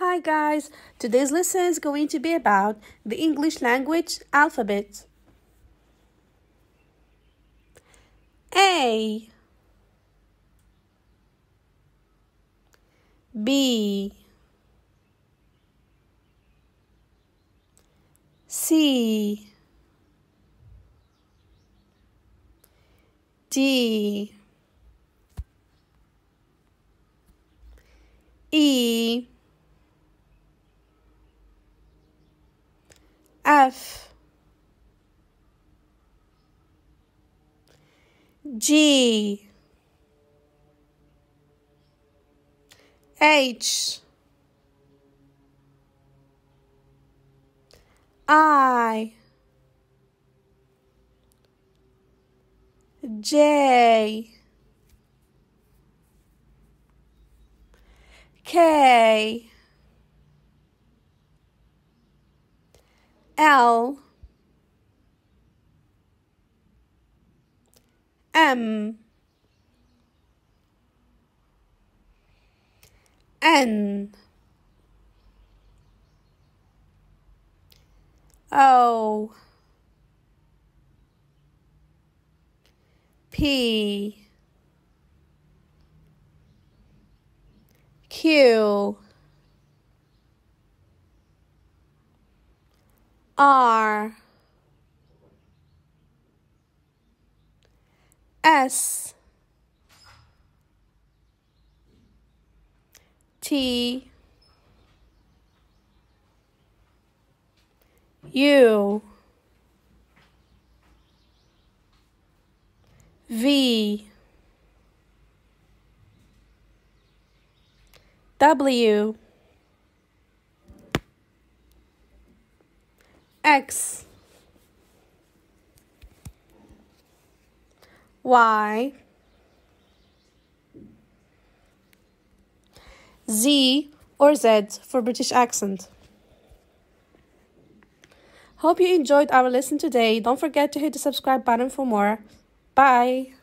Hi guys, today's lesson is going to be about the English language alphabet. A B C D F G H I J K L M N O P Q R S T U V W x y z or z for british accent hope you enjoyed our lesson today don't forget to hit the subscribe button for more bye